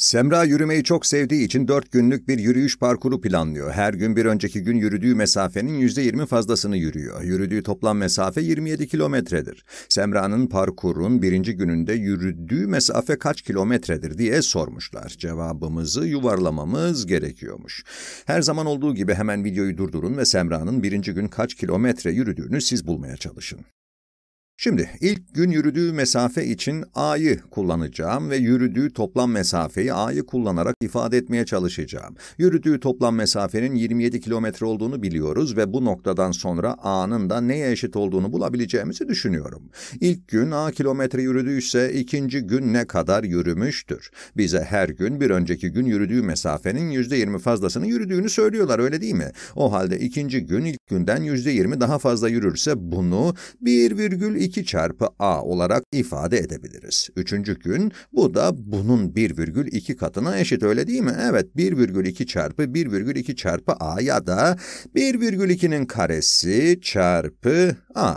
Semra yürümeyi çok sevdiği için dört günlük bir yürüyüş parkuru planlıyor. Her gün bir önceki gün yürüdüğü mesafenin yüzde yirmi fazlasını yürüyor. Yürüdüğü toplam mesafe 27 kilometredir. Semra'nın parkurun birinci gününde yürüdüğü mesafe kaç kilometredir diye sormuşlar. Cevabımızı yuvarlamamız gerekiyormuş. Her zaman olduğu gibi hemen videoyu durdurun ve Semra'nın birinci gün kaç kilometre yürüdüğünü siz bulmaya çalışın. Şimdi ilk gün yürüdüğü mesafe için A'yı kullanacağım ve yürüdüğü toplam mesafeyi A'yı kullanarak ifade etmeye çalışacağım. Yürüdüğü toplam mesafenin 27 kilometre olduğunu biliyoruz ve bu noktadan sonra A'nın da neye eşit olduğunu bulabileceğimizi düşünüyorum. İlk gün A kilometre yürüdüyse ikinci gün ne kadar yürümüştür? Bize her gün bir önceki gün yürüdüğü mesafenin %20 fazlasını yürüdüğünü söylüyorlar öyle değil mi? O halde ikinci gün ilk günden %20 daha fazla yürürse bunu 1,2 2 çarpı a olarak ifade edebiliriz. Üçüncü gün bu da bunun 1,2 katına eşit öyle değil mi? Evet 1,2 çarpı 1,2 çarpı a ya da 1,2'nin karesi çarpı a.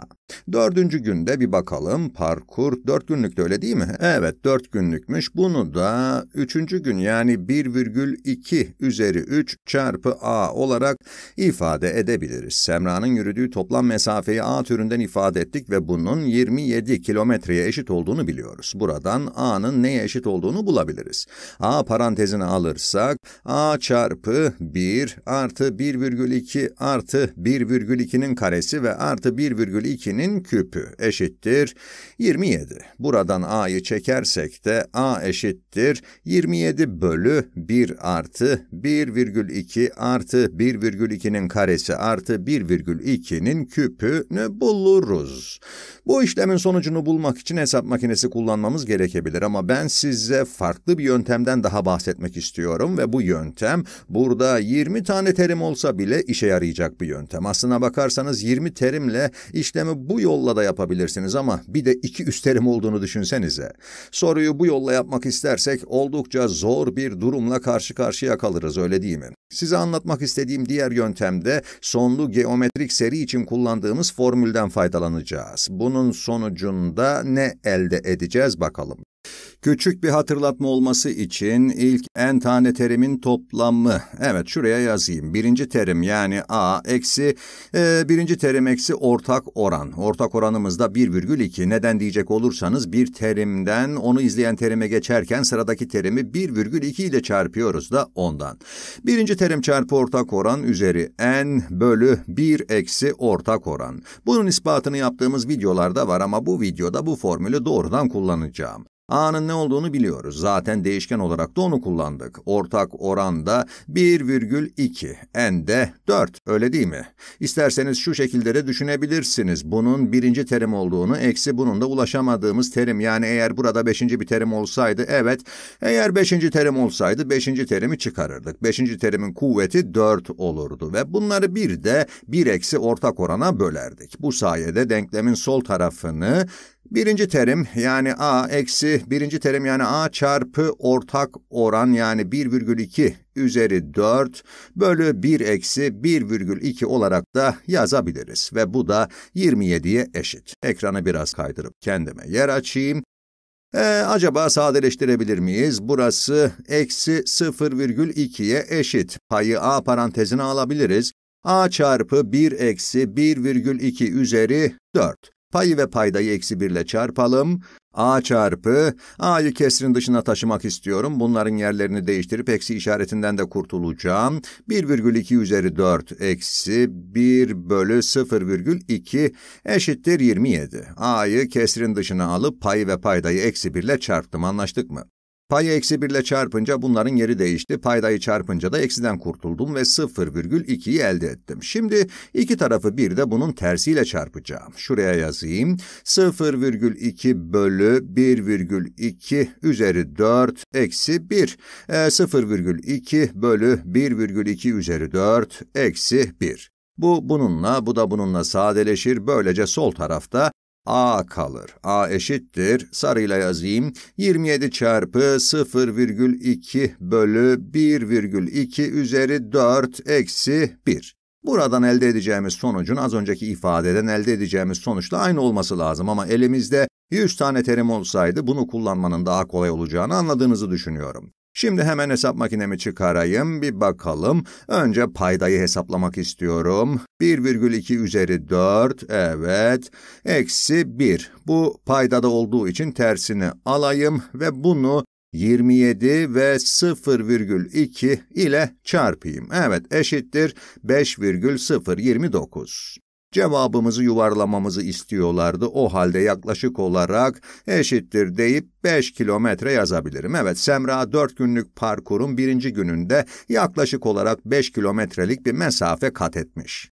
Dördüncü günde bir bakalım parkur dört günlükte öyle değil mi? Evet dört günlükmüş. Bunu da üçüncü gün yani 1,2 üzeri 3 çarpı a olarak ifade edebiliriz. Semra'nın yürüdüğü toplam mesafeyi a türünden ifade ettik ve bunun 27 kilometreye eşit olduğunu biliyoruz. Buradan a'nın neye eşit olduğunu bulabiliriz. a parantezine alırsak a çarpı 1 artı 1,2 artı 1,2'nin karesi ve artı 1,2 2'nin küpü eşittir 27. Buradan a'yı çekersek de a eşittir 27 bölü 1 artı 1,2 artı 1,2'nin karesi artı 1,2'nin küpünü buluruz. Bu işlemin sonucunu bulmak için hesap makinesi kullanmamız gerekebilir ama ben size farklı bir yöntemden daha bahsetmek istiyorum ve bu yöntem burada 20 tane terim olsa bile işe yarayacak bir yöntem. Aslına bakarsanız 20 terimle işlemi bu yolla da yapabilirsiniz ama bir de iki üsterim olduğunu düşünsenize. Soruyu bu yolla yapmak istersek oldukça zor bir durumla karşı karşıya kalırız öyle değil mi? Size anlatmak istediğim diğer yöntemde sonlu geometrik seri için kullandığımız formülden faydalanacağız. Bunun sonucunda ne elde edeceğiz bakalım. Küçük bir hatırlatma olması için ilk n tane terimin toplamı. Evet şuraya yazayım. Birinci terim yani a eksi e, birinci terim eksi ortak oran. Ortak oranımız da 1,2. Neden diyecek olursanız bir terimden onu izleyen terime geçerken sıradaki terimi 1,2 ile çarpıyoruz da ondan. Birinci terim çarpı ortak oran üzeri n bölü 1 eksi ortak oran. Bunun ispatını yaptığımız videolarda var ama bu videoda bu formülü doğrudan kullanacağım. A'nın ne olduğunu biliyoruz. Zaten değişken olarak da onu kullandık. Ortak oran da 1,2. N de 4. Öyle değil mi? İsterseniz şu şekilde de düşünebilirsiniz. Bunun birinci terim olduğunu, eksi bunun da ulaşamadığımız terim. Yani eğer burada beşinci bir terim olsaydı, evet. Eğer beşinci terim olsaydı, beşinci terimi çıkarırdık. Beşinci terimin kuvveti 4 olurdu. Ve bunları bir de 1 eksi ortak orana bölerdik. Bu sayede denklemin sol tarafını Birinci terim yani a eksi birinci terim yani a çarpı ortak oran yani 1,2 üzeri 4 bölü 1 eksi 1,2 olarak da yazabiliriz ve bu da 27'ye eşit. Ekranı biraz kaydırıp kendime yer açayım. ee, acaba sadeleştirebilir miyiz? Burası eksi 0,2'ye eşit. Payı a parantezine alabiliriz. a çarpı 1 eksi 1,2 üzeri 4. Payı ve paydayı eksi birle çarpalım. A çarpı, A'yı kesrin dışına taşımak istiyorum. Bunların yerlerini değiştirip eksi işaretinden de kurtulacağım. 1,2 üzeri 4 eksi 1 bölü 0,2 eşittir 27. A'yı kesrin dışına alıp payı ve paydayı eksi 1 ile çarptım. Anlaştık mı? Payı eksi 1 ile çarpınca bunların yeri değişti. Paydayı çarpınca da eksiden kurtuldum ve 0,2'yi elde ettim. Şimdi iki tarafı bir de bunun tersiyle çarpacağım. Şuraya yazayım. 0,2 bölü 1,2 üzeri 4 eksi 1. E, 0,2 bölü 1,2 üzeri 4 eksi 1. Bu bununla, bu da bununla sadeleşir. Böylece sol tarafta A kalır. A eşittir. Sarıyla yazayım. 27 çarpı 0,2 bölü 1,2 üzeri 4 eksi 1. Buradan elde edeceğimiz sonucun az önceki ifadeden elde edeceğimiz sonuçla aynı olması lazım ama elimizde 100 tane terim olsaydı bunu kullanmanın daha kolay olacağını anladığınızı düşünüyorum. Şimdi hemen hesap makinemi çıkarayım, bir bakalım. Önce paydayı hesaplamak istiyorum. 1,2 üzeri 4, evet. Eksi 1. Bu paydada olduğu için tersini alayım ve bunu 27 ve 0,2 ile çarpayım. Evet eşittir 5,029. Cevabımızı yuvarlamamızı istiyorlardı. O halde yaklaşık olarak eşittir deyip 5 kilometre yazabilirim. Evet, Semra 4 günlük parkurun birinci gününde yaklaşık olarak 5 kilometrelik bir mesafe kat etmiş.